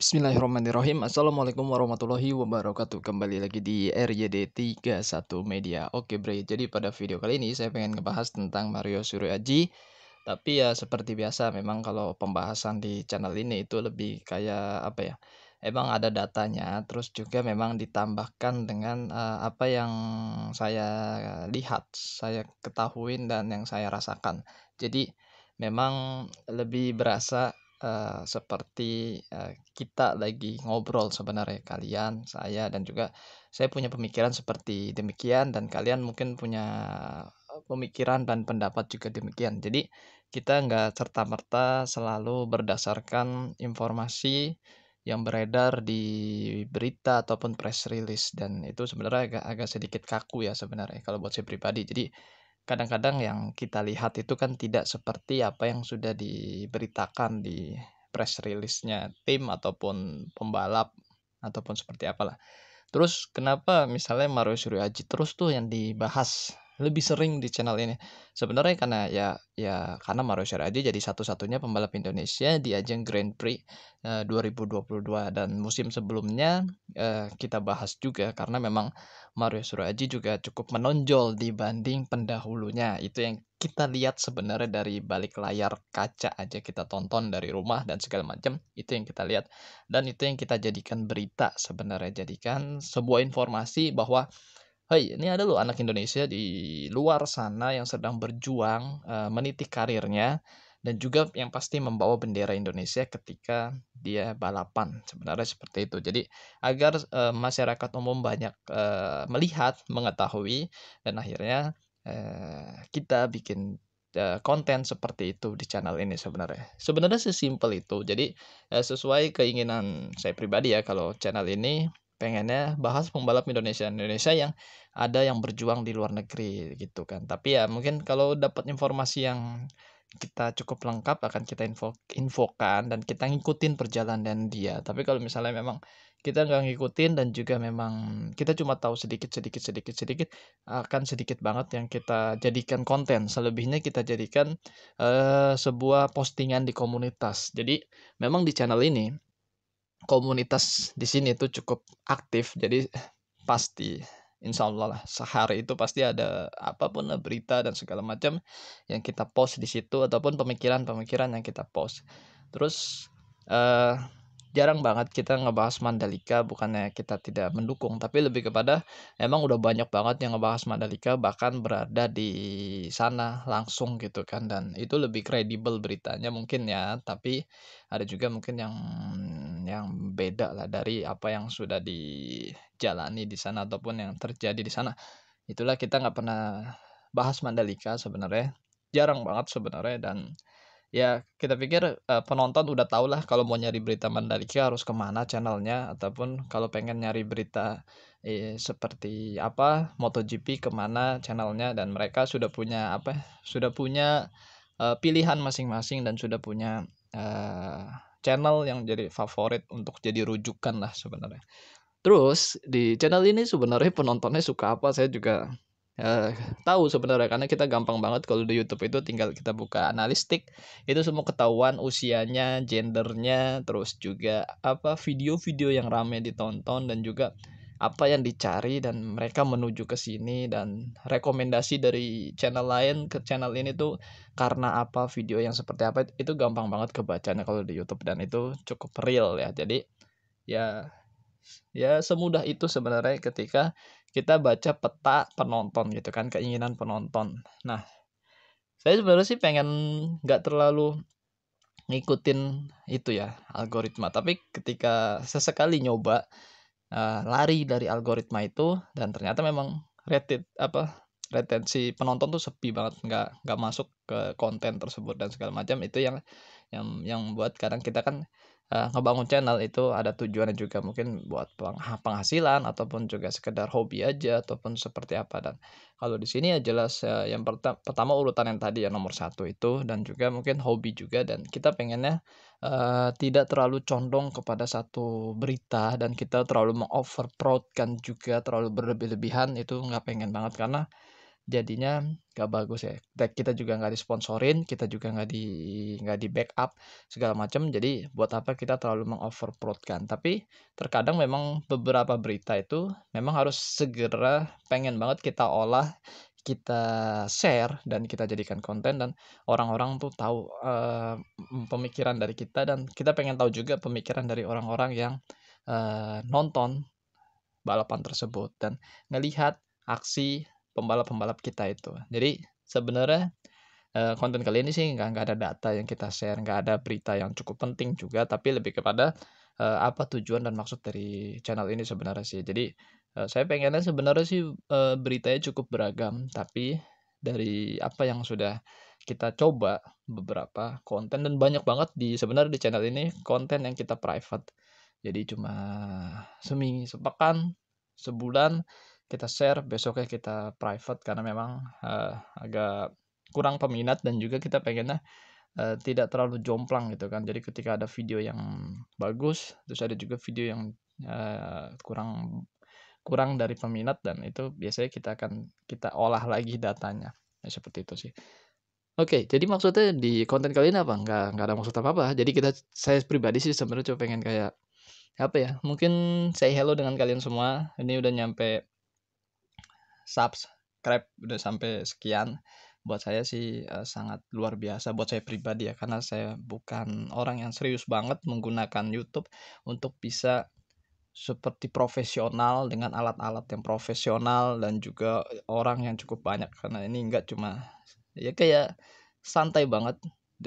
Bismillahirrahmanirrahim Assalamualaikum warahmatullahi wabarakatuh Kembali lagi di RJD 31 Media Oke bre, jadi pada video kali ini saya pengen ngebahas tentang Mario Suryaji Tapi ya seperti biasa memang kalau pembahasan di channel ini itu lebih kayak apa ya Emang ada datanya terus juga memang ditambahkan dengan uh, apa yang saya lihat Saya ketahuin dan yang saya rasakan Jadi memang lebih berasa uh, seperti uh, kita lagi ngobrol sebenarnya kalian, saya dan juga saya punya pemikiran seperti demikian dan kalian mungkin punya eh, pemikiran dan pendapat juga demikian. Jadi kita nggak serta merta selalu berdasarkan informasi yang beredar di berita ataupun press release dan itu sebenarnya agak agak sedikit kaku ya sebenarnya kalau buat saya pribadi. Jadi kadang-kadang yang kita lihat itu kan tidak seperti apa yang sudah diberitakan di press release-nya tim ataupun pembalap ataupun seperti apalah. Terus kenapa misalnya Mario Suryo Aji terus tuh yang dibahas lebih sering di channel ini. Sebenarnya karena ya ya karena Mario Syaradi jadi satu-satunya pembalap Indonesia di ajang Grand Prix eh, uh, 2022 dan musim sebelumnya uh, kita bahas juga karena memang Mario Suraji juga cukup menonjol dibanding pendahulunya. Itu yang kita lihat sebenarnya dari balik layar kaca aja kita tonton dari rumah dan segala macam itu yang kita lihat dan itu yang kita jadikan berita sebenarnya jadikan sebuah informasi bahwa Hai, ini ada loh anak Indonesia di luar sana yang sedang berjuang uh, meniti karirnya dan juga yang pasti membawa bendera Indonesia ketika dia balapan. Sebenarnya seperti itu. Jadi agar uh, masyarakat umum banyak uh, melihat, mengetahui dan akhirnya uh, kita bikin konten seperti itu di channel ini sebenarnya. Sebenarnya sesimpel itu. Jadi sesuai keinginan saya pribadi ya kalau channel ini pengennya bahas pembalap Indonesia Indonesia yang ada yang berjuang di luar negeri gitu kan tapi ya mungkin kalau dapat informasi yang kita cukup lengkap akan kita info infokan dan kita ngikutin perjalanan dia tapi kalau misalnya memang kita nggak ngikutin dan juga memang kita cuma tahu sedikit sedikit sedikit sedikit akan sedikit banget yang kita jadikan konten selebihnya kita jadikan uh, sebuah postingan di komunitas jadi memang di channel ini komunitas di sini itu cukup aktif jadi pasti insya Allah lah sehari itu pasti ada apapun lah, berita dan segala macam yang kita post di situ ataupun pemikiran-pemikiran yang kita post terus uh, jarang banget kita ngebahas Mandalika bukannya kita tidak mendukung tapi lebih kepada emang udah banyak banget yang ngebahas Mandalika bahkan berada di sana langsung gitu kan dan itu lebih kredibel beritanya mungkin ya tapi ada juga mungkin yang yang beda lah dari apa yang sudah dijalani di sana ataupun yang terjadi di sana itulah kita nggak pernah bahas Mandalika sebenarnya jarang banget sebenarnya dan ya kita pikir uh, penonton udah tau lah kalau mau nyari berita Mandalika ya harus kemana channelnya ataupun kalau pengen nyari berita eh, seperti apa MotoGP kemana channelnya dan mereka sudah punya apa sudah punya uh, pilihan masing-masing dan sudah punya uh, channel yang jadi favorit untuk jadi rujukan lah sebenarnya terus di channel ini sebenarnya penontonnya suka apa saya juga Uh, tahu sebenarnya karena kita gampang banget kalau di YouTube itu tinggal kita buka analistik itu semua ketahuan usianya, gendernya, terus juga apa video-video yang ramai ditonton dan juga apa yang dicari dan mereka menuju ke sini dan rekomendasi dari channel lain ke channel ini tuh karena apa video yang seperti apa itu gampang banget kebacanya kalau di YouTube dan itu cukup real ya. Jadi ya ya semudah itu sebenarnya ketika kita baca peta penonton gitu kan keinginan penonton nah saya sebenarnya sih pengen nggak terlalu ngikutin itu ya algoritma tapi ketika sesekali nyoba uh, lari dari algoritma itu dan ternyata memang rated apa retensi penonton tuh sepi banget nggak nggak masuk ke konten tersebut dan segala macam itu yang yang yang buat kadang kita kan uh, ngebangun channel itu ada tujuannya juga mungkin buat penghasilan ataupun juga sekedar hobi aja ataupun seperti apa dan kalau di sini ya jelas uh, yang pertama, pertama urutan yang tadi ya nomor satu itu dan juga mungkin hobi juga dan kita pengennya uh, tidak terlalu condong kepada satu berita dan kita terlalu mengoverproutkan juga terlalu berlebih-lebihan itu nggak pengen banget karena jadinya gak bagus ya kita juga nggak disponsorin kita juga nggak di nggak di backup segala macam jadi buat apa kita terlalu mengoverprotkan tapi terkadang memang beberapa berita itu memang harus segera pengen banget kita olah kita share dan kita jadikan konten dan orang-orang tuh tahu uh, pemikiran dari kita dan kita pengen tahu juga pemikiran dari orang-orang yang uh, nonton balapan tersebut dan ngelihat aksi pembalap-pembalap kita itu. Jadi sebenarnya eh, konten kali ini sih nggak nggak ada data yang kita share, nggak ada berita yang cukup penting juga, tapi lebih kepada eh, apa tujuan dan maksud dari channel ini sebenarnya sih. Jadi eh, saya pengennya sebenarnya sih uh, beritanya cukup beragam, tapi dari apa yang sudah kita coba beberapa konten dan banyak banget di sebenarnya di channel ini konten yang kita private. Jadi cuma seminggu, sepekan, sebulan kita share besoknya kita private karena memang uh, agak kurang peminat dan juga kita pengennya uh, tidak terlalu jomplang gitu kan jadi ketika ada video yang bagus terus ada juga video yang uh, kurang kurang dari peminat dan itu biasanya kita akan kita olah lagi datanya ya, seperti itu sih Oke, jadi maksudnya di konten kali ini apa? Nggak, nggak ada maksud apa-apa. Jadi kita, saya pribadi sih sebenarnya cuma pengen kayak, apa ya, mungkin saya hello dengan kalian semua. Ini udah nyampe subscribe udah sampai sekian buat saya sih uh, sangat luar biasa buat saya pribadi ya karena saya bukan orang yang serius banget menggunakan YouTube untuk bisa seperti profesional dengan alat-alat yang profesional dan juga orang yang cukup banyak karena ini enggak cuma ya kayak santai banget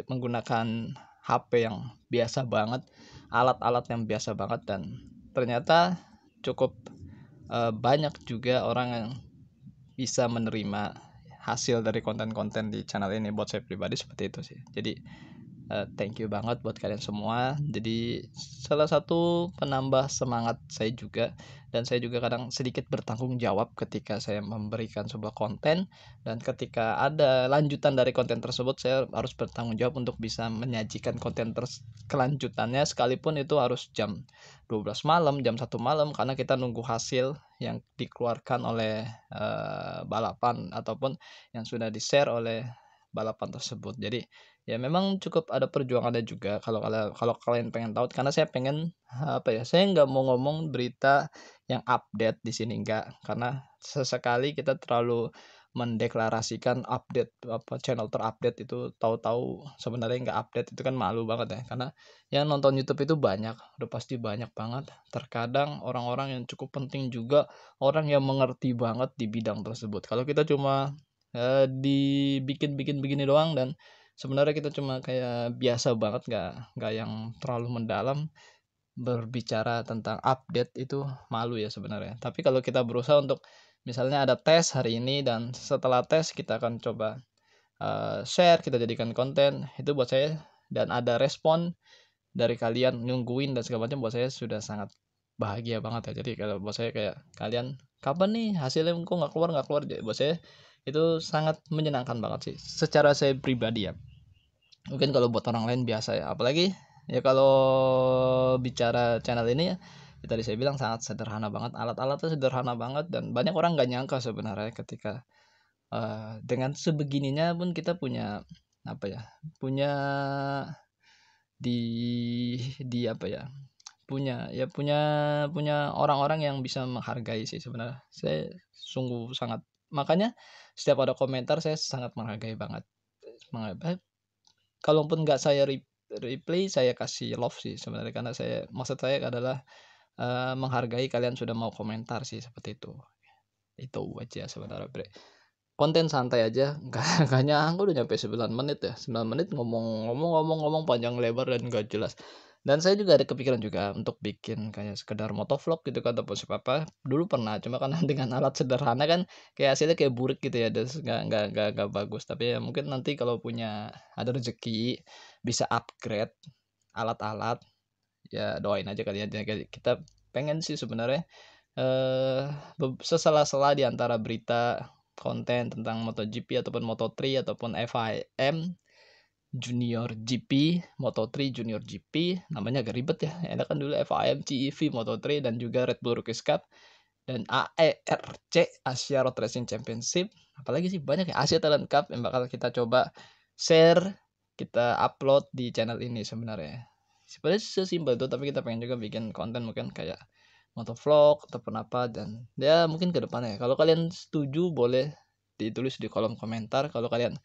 menggunakan HP yang biasa banget, alat-alat yang biasa banget dan ternyata cukup uh, banyak juga orang yang bisa menerima hasil dari konten-konten di channel ini buat saya pribadi seperti itu sih jadi uh, thank you banget buat kalian semua jadi salah satu penambah semangat saya juga dan saya juga kadang sedikit bertanggung jawab ketika saya memberikan sebuah konten dan ketika ada lanjutan dari konten tersebut saya harus bertanggung jawab untuk bisa menyajikan konten terus kelanjutannya sekalipun itu harus jam 12 malam jam 1 malam karena kita nunggu hasil yang dikeluarkan oleh uh, balapan ataupun yang sudah di-share oleh balapan tersebut. Jadi ya memang cukup ada perjuangan ada juga kalau kalau kalian pengen tahu karena saya pengen apa ya saya nggak mau ngomong berita yang update di sini nggak karena sesekali kita terlalu mendeklarasikan update apa channel terupdate itu tahu-tahu sebenarnya nggak update itu kan malu banget ya karena yang nonton YouTube itu banyak udah pasti banyak banget terkadang orang-orang yang cukup penting juga orang yang mengerti banget di bidang tersebut kalau kita cuma eh, dibikin-bikin begini doang dan sebenarnya kita cuma kayak biasa banget nggak nggak yang terlalu mendalam berbicara tentang update itu malu ya sebenarnya tapi kalau kita berusaha untuk Misalnya ada tes hari ini dan setelah tes kita akan coba uh, share, kita jadikan konten. Itu buat saya dan ada respon dari kalian nungguin dan segala macam buat saya sudah sangat bahagia banget ya. Jadi kalau buat saya kayak kalian kapan nih hasilnya kok nggak keluar nggak keluar Jadi, buat saya itu sangat menyenangkan banget sih secara saya pribadi ya. Mungkin kalau buat orang lain biasa ya, apalagi ya kalau bicara channel ini ya ya tadi saya bilang sangat sederhana banget alat-alatnya sederhana banget dan banyak orang nggak nyangka sebenarnya ketika uh, dengan sebegininya pun kita punya apa ya punya di di apa ya punya ya punya punya orang-orang yang bisa menghargai sih sebenarnya saya sungguh sangat makanya setiap ada komentar saya sangat menghargai banget mengapa kalaupun nggak saya replay saya kasih love sih sebenarnya karena saya maksud saya adalah uh, menghargai kalian sudah mau komentar sih seperti itu itu aja sebenarnya bre konten santai aja gak, hanya nyangkut udah nyampe 9 menit ya 9 menit ngomong ngomong ngomong ngomong panjang lebar dan gak jelas dan saya juga ada kepikiran juga untuk bikin kayak sekedar motovlog gitu kan ataupun siapa apa dulu pernah cuma kan dengan alat sederhana kan kayak hasilnya kayak burik gitu ya dan nggak nggak nggak nggak bagus tapi ya mungkin nanti kalau punya ada rezeki bisa upgrade alat-alat ya doain aja kali ya kita pengen sih sebenarnya eh sesela-sela di antara berita konten tentang MotoGP ataupun Moto3 ataupun FIM Junior GP, Moto3 Junior GP, namanya agak ribet ya. Enak kan dulu FIM, CEV, Moto3 dan juga Red Bull Rookies Cup dan AERC Asia Road Racing Championship. Apalagi sih banyak ya Asia Talent Cup yang bakal kita coba share, kita upload di channel ini sebenarnya sebenarnya sesimpel itu tapi kita pengen juga bikin konten mungkin kayak motovlog atau apa dan ya mungkin ke depannya kalau kalian setuju boleh ditulis di kolom komentar kalau kalian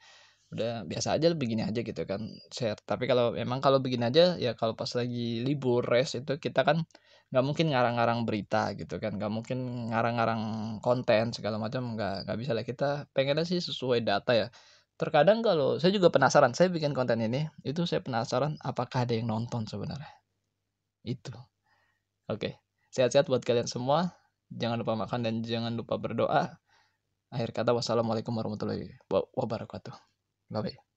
udah biasa aja begini aja gitu kan share tapi kalau memang kalau begini aja ya kalau pas lagi libur rest itu kita kan nggak mungkin ngarang-ngarang berita gitu kan nggak mungkin ngarang-ngarang konten segala macam nggak nggak bisa lah kita pengennya sih sesuai data ya terkadang kalau saya juga penasaran saya bikin konten ini itu saya penasaran apakah ada yang nonton sebenarnya itu oke sehat-sehat buat kalian semua jangan lupa makan dan jangan lupa berdoa akhir kata wassalamualaikum warahmatullahi wabarakatuh bye bye